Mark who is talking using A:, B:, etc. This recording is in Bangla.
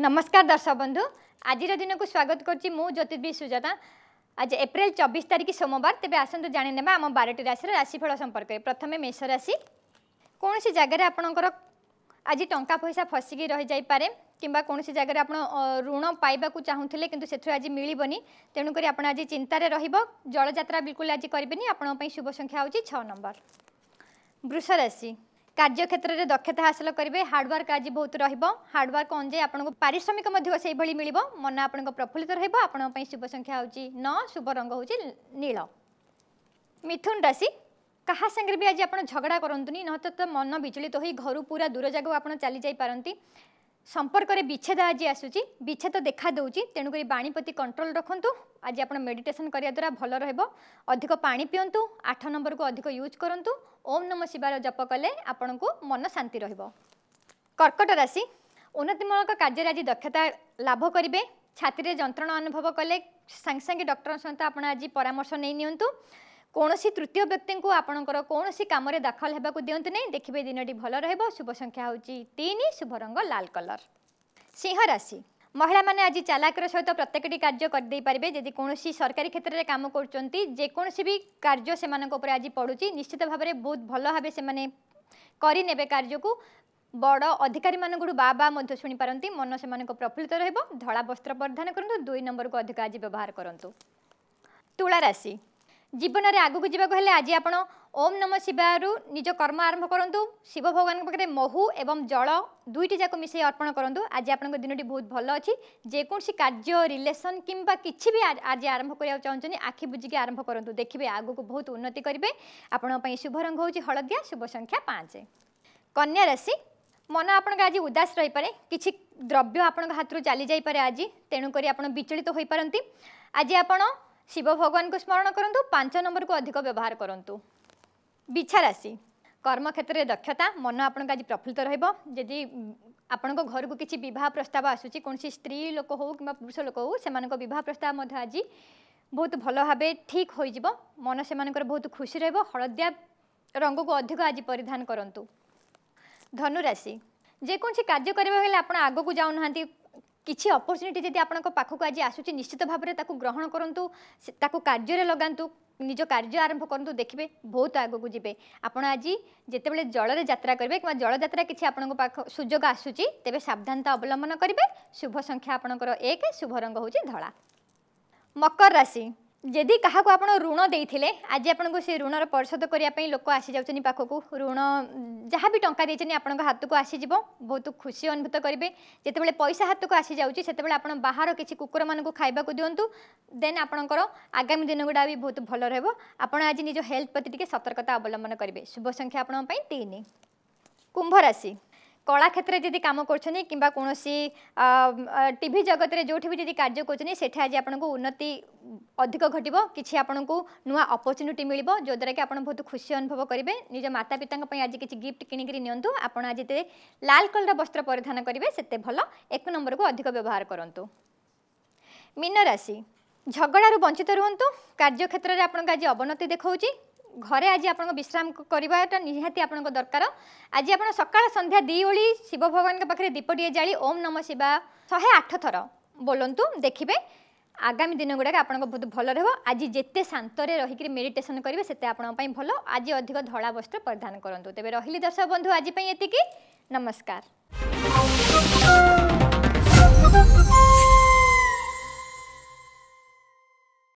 A: ନମସ୍କାର ଦର୍ଶକ ବନ୍ଧୁ ଆଜିର ଦିନକୁ ସ୍ୱାଗତ କରୁଛି ମୁଁ ଜ୍ୟୋତିର୍ବି ସୁଜାତା ଆଜି ଏପ୍ରିଲ ଚବିଶ ତାରିଖ ସୋମବାର ତେବେ ଆସନ୍ତୁ ଜାଣିନେବା ଆମ ବାରଟି ରାଶିର ରାଶିଫଳ ସମ୍ପର୍କରେ ପ୍ରଥମେ ମେଷ ରାଶି କୌଣସି ଜାଗାରେ ଆପଣଙ୍କର ଆଜି ଟଙ୍କା ପଇସା ଫସିକି ରହିଯାଇପାରେ କିମ୍ବା କୌଣସି ଜାଗାରେ ଆପଣ ଋଣ ପାଇବାକୁ ଚାହୁଁଥିଲେ କିନ୍ତୁ ସେଥିରୁ ଆଜି ମିଳିବନି ତେଣୁକରି ଆପଣ ଆଜି ଚିନ୍ତାରେ ରହିବ ଜଳଯାତ୍ରା ବିଲକୁଲ ଆଜି କରିବେନି ଆପଣଙ୍କ ପାଇଁ ଶୁଭ ସଂଖ୍ୟା ହେଉଛି ଛଅ ନମ୍ବର ବୃଷ ରାଶି କାର୍ଯ୍ୟକ୍ଷେତ୍ରରେ ଦକ୍ଷତା ହାସଲ କରିବେ ହାର୍ଡ଼ୱାର୍କ ଆଜି ବହୁତ ରହିବ ହାର୍ଡ଼ୱାର୍କ ଅନୁଯାୟୀ ଆପଣଙ୍କୁ ପାରିଶ୍ରମିକ ମଧ୍ୟ ସେଇଭଳି ମିଳିବ ମନ ଆପଣଙ୍କ ପ୍ରଫୁଲ୍ଲିତ ରହିବ ଆପଣଙ୍କ ପାଇଁ ଶୁଭ ସଂଖ୍ୟା ହେଉଛି ନଅ ଶୁଭ ରଙ୍ଗ ହେଉଛି ନୀଳ ମିଥୁନ ରାଶି କାହା ସାଙ୍ଗରେ ବି ଆଜି ଆପଣ ଝଗଡ଼ା କରନ୍ତୁନି ନଚେତ ମନ ବିଚଳିତ ହୋଇ ଘରୁ ପୁରା ଦୂର ଜାଗାକୁ ଆପଣ ଚାଲିଯାଇପାରନ୍ତି ସମ୍ପର୍କରେ ବିଚ୍ଛେଦ ଆଜି ଆସୁଛି ବିଚ୍ଛେଦ ଦେଖାଦେଉଛି ତେଣୁକରି ବାଣୀପତି କଣ୍ଟ୍ରୋଲ ରଖନ୍ତୁ ଆଜି ଆପଣ ମେଡ଼ିଟେସନ୍ କରିବା ଦ୍ୱାରା ଭଲ ରହିବ ଅଧିକ ପାଣି ପିଅନ୍ତୁ ଆଠ ନମ୍ବରକୁ ଅଧିକ ୟୁଜ୍ କରନ୍ତୁ ଓମ୍ ନମ ଶିବାର ଜପ କଲେ ଆପଣଙ୍କୁ ମନ ଶାନ୍ତି ରହିବ କର୍କଟ ରାଶି ଉନ୍ନତିମୂଳକ କାର୍ଯ୍ୟରେ ଆଜି ଦକ୍ଷତା ଲାଭ କରିବେ ଛାତିରେ ଯନ୍ତ୍ରଣା ଅନୁଭବ କଲେ ସାଙ୍ଗେ ସାଙ୍ଗେ ଡକ୍ଟରଙ୍କ ସହିତ ଆପଣ ଆଜି ପରାମର୍ଶ ନେଇ ନିଅନ୍ତୁ কৌশি তৃতীয় ব্যক্তি আপনার কৌশি কামরে দাখল হওয়া দিকে না দেখবে দিনটি ভাল রহব শুভ সংখ্যা হচ্ছে তিন শুভ রঙ লাল কলর সিংহ রাশি মহিলামানে আজ চালাকর সহিত প্রত্যেকটি কার্য করে যদি কৌশি সরকারি ক্ষেত্রে কাম করছেন যেকোনসি বি কার্য সে উপরে আজ পড়ুছি নিশ্চিত ভাবে বহুত ভাল ভাবে সে করে নেবে কার্যকু বড় অধিকারী মানুষ বা বা মধ্যে শুনিপারতি মন সে প্রফুল্লিত রহব ধলা বস্ত্র পরিধান করতু দুই নম্বরক অধিক আজ ব্যবহার করতু তুলা রাশি ଜୀବନରେ ଆଗକୁ ଯିବାକୁ ହେଲେ ଆଜି ଆପଣ ଓମ୍ ନମ ଶିବାରୁ ନିଜ କର୍ମ ଆରମ୍ଭ କରନ୍ତୁ ଶିବ ଭଗବାନଙ୍କ ପାଖରେ ମହୁ ଏବଂ ଜଳ ଦୁଇଟି ଯାକ ମିଶାଇ ଅର୍ପଣ କରନ୍ତୁ ଆଜି ଆପଣଙ୍କ ଦିନଟି ବହୁତ ଭଲ ଅଛି ଯେକୌଣସି କାର୍ଯ୍ୟ ରିଲେସନ୍ କିମ୍ବା କିଛି ବି ଆଜି ଆରମ୍ଭ କରିବାକୁ ଚାହୁଁଛନ୍ତି ଆଖି ବୁଜିକି ଆରମ୍ଭ କରନ୍ତୁ ଦେଖିବେ ଆଗକୁ ବହୁତ ଉନ୍ନତି କରିବେ ଆପଣଙ୍କ ପାଇଁ ଶୁଭ ରଙ୍ଗ ହେଉଛି ହଳଦିଆ ଶୁଭ ସଂଖ୍ୟା ପାଞ୍ଚ କନ୍ୟା ରାଶି ମନ ଆପଣଙ୍କ ଆଜି ଉଦାସ ରହିପାରେ କିଛି ଦ୍ରବ୍ୟ ଆପଣଙ୍କ ହାତରୁ ଚାଲିଯାଇପାରେ ଆଜି ତେଣୁକରି ଆପଣ ବିଚଳିତ ହୋଇପାରନ୍ତି ଆଜି ଆପଣ শিব ভগবানকে স্মরণ করতু পাঁচ নম্বরকে অধিক ব্যবহার করতু বিছা রাশি কর্মক্ষেত্রে দক্ষতা মন আপনার আজ প্রফুল্লিত রহব যদি আপনার ঘরক কিছু বিবাহ প্রস্তাব আসুচি কোণী স্ত্রী লোক হো কিংবা পুরুষ লোক হো সে বিবাহ প্রস্তাব আজ ବହୁତ ଭଲ ଭାବେ ଠିକ୍ ହୋଇଯିବ ମନ ସେମାନଙ୍କର ବହୁତ ଖୁସି ରହିବ ହଳଦିଆ ରଙ୍ଗକୁ ଅଧିକ ଆଜି ପରିଧାନ କରନ୍ତୁ ଧନୁରାଶି ଯେକୌଣସି କାର୍ଯ୍ୟ କରିବାକୁ ହେଲେ ଆପଣ ଆଗକୁ ଯାଉନାହାନ୍ତି କିଛି ଅପରଚ୍ୟୁନିଟି ଯଦି ଆପଣଙ୍କ ପାଖକୁ ଆଜି ଆସୁଛି ନିଶ୍ଚିତ ଭାବରେ ତାକୁ ଗ୍ରହଣ କରନ୍ତୁ ତାକୁ କାର୍ଯ୍ୟରେ ଲଗାନ୍ତୁ ନିଜ କାର୍ଯ୍ୟ ଆରମ୍ଭ କରନ୍ତୁ ଦେଖିବେ ବହୁତ ଆଗକୁ ଯିବେ ଆପଣ ଆଜି ଯେତେବେଳେ ଜଳରେ ଯାତ୍ରା କରିବେ କିମ୍ବା ଜଳଯାତ୍ରା କିଛି ଆପଣଙ୍କ ପାଖ ସୁଯୋଗ ଆସୁଛି ତେବେ ସାବଧାନତା ଅବଲମ୍ବନ କରିବେ ଶୁଭ ସଂଖ୍ୟା ଆପଣଙ୍କର ଏକ ଶୁଭ ରଙ୍ଗ ହେଉଛି ଧଳା ମକର ରାଶି ଯଦି କାହାକୁ ଆପଣ ଋଣ ଦେଇଥିଲେ ଆଜି ଆପଣଙ୍କୁ ସେ ଋଣର ପରିଶୋଧ କରିବା ପାଇଁ ଲୋକ ଆସିଯାଉଛନ୍ତି ପାଖକୁ ଋଣ ଯାହା ବି ଟଙ୍କା ଦେଇଛନ୍ତି ଆପଣଙ୍କ ହାତକୁ ଆସିଯିବ ବହୁତ ଖୁସି ଅନୁଭୂତ କରିବେ ଯେତେବେଳେ ପଇସା ହାତକୁ ଆସିଯାଉଛି ସେତେବେଳେ ଆପଣ ବାହାର କିଛି କୁକୁରମାନଙ୍କୁ ଖାଇବାକୁ ଦିଅନ୍ତୁ ଦେନ୍ ଆପଣଙ୍କର ଆଗାମୀ ଦିନଗୁଡ଼ା ବି ବହୁତ ଭଲ ରହିବ ଆପଣ ଆଜି ନିଜ ହେଲ୍ଥ ପ୍ରତି ଟିକିଏ ସତର୍କତା ଅବଲମ୍ବନ କରିବେ ଶୁଭ ସଂଖ୍ୟା ଆପଣଙ୍କ ପାଇଁ ତିନି କୁମ୍ଭ ରାଶି কলা ক্ষেত্রে যদি কাম করছেন কিংবা কোণী টিভি জগতরে যেটি বি যদি কাজ করছেন সেটি আজ আপনার উন্নতি অধিক ঘটব কিছু আপনার নূয়া অপরচুনিটি মিলব যদ্বারা কি আপনার বহুত খুশি অনুভব করবে নিজ মাতা পিতা আজ কিছু গিফট কিনিকি নিয়ন্তু আপনার আজ যেতে লাল কলর বস্ত্র পরিধান করবে সেতে ভাল এক নম্বরক অধিক ব্যবহার করতু মীন রাশি ঝগড়ার বঞ্চিত রুহতু কার্যক্ষেত্রে আপনার আজ অবনতি দেখাউছি ঘরে আজ আপনার বিশ্রাম করা নিহতি আপনার দরকার আজ আপনার সকাল সন্ধ্যা দ্বিওলি শিব ভগবান পাখে দীপটিয়ে জাড়ি ওম নম শিবা শহে আঠ থর বলতু দেখবে আগামী দিন গুড়া আপনার বহুত ভাল রহব আজ যেতে শান্তরে রহিকি মেডিটেসন করবে সেতে আপনার ভাল আজ অধিক ধলা বস্ত্র পরিধান করতু তবে রহলি দর্শক বন্ধু আজ এতিকি নমস্কার